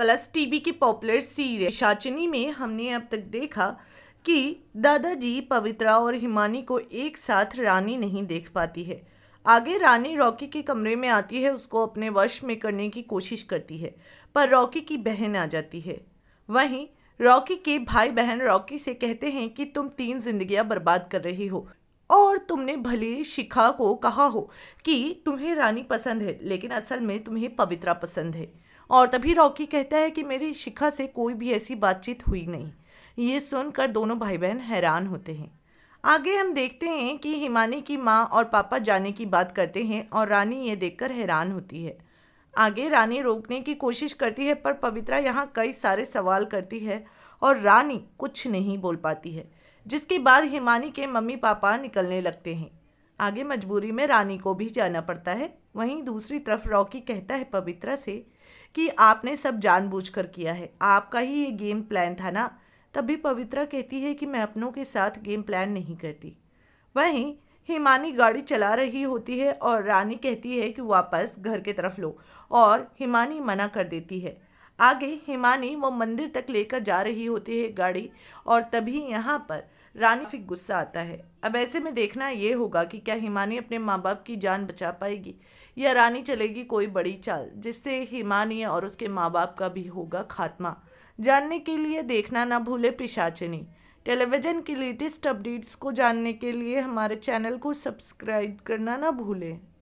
colours TV के popular serial शाचनी में हमने अब तक देखा कि दादाजी पवित्रा और हिमानी को एक साथ रानी नहीं देख पाती है आगे रानी रॉकी के कमरे में आती है उसको अपने वश में करने की कोशिश करती है पर रॉकी की बहन आ जाती है वहीं रॉकी के भाई बहन रॉकी से कहते हैं कि तुम तीन जिंदगियां बर्बाद कर रही हो और तुमने भले शिखा को कहा हो कि तुम्हें रानी पसंद है लेकिन असल में तुम्हें पवित्रा पसंद है और तभी रॉकी कहता है कि मेरी शिखा से कोई भी ऐसी बातचीत हुई नहीं ये सुनकर दोनों भाई बहन हैरान होते हैं आगे हम देखते हैं कि हिमानी की माँ और पापा जाने की बात करते हैं और रानी ये देखकर हैरान होती है आगे रानी रोकने की कोशिश करती है पर पवित्रा यहाँ कई सारे सवाल करती है और रानी कुछ नहीं बोल पाती है जिसके बाद हिमानी के मम्मी पापा निकलने लगते हैं आगे मजबूरी में रानी को भी जाना पड़ता है वहीं दूसरी तरफ रॉकी कहता है पवित्रा से कि आपने सब जानबूझकर किया है आपका ही ये गेम प्लान था ना तभी पवित्रा कहती है कि मैं अपनों के साथ गेम प्लान नहीं करती वहीं हिमानी गाड़ी चला रही होती है और रानी कहती है कि वापस घर के तरफ लो और हिमानी मना कर देती है आगे हिमानी वो मंदिर तक लेकर जा रही होती है गाड़ी और तभी यहाँ पर रानी फिक गुस्सा आता है अब ऐसे में देखना ये होगा कि क्या हिमानी अपने माँ बाप की जान बचा पाएगी या रानी चलेगी कोई बड़ी चाल जिससे हिमानी और उसके माँ बाप का भी होगा खात्मा जानने के लिए देखना ना भूले पिशाचनी टेलीविज़न की लेटेस्ट अपडेट्स को जानने के लिए हमारे चैनल को सब्सक्राइब करना ना भूलें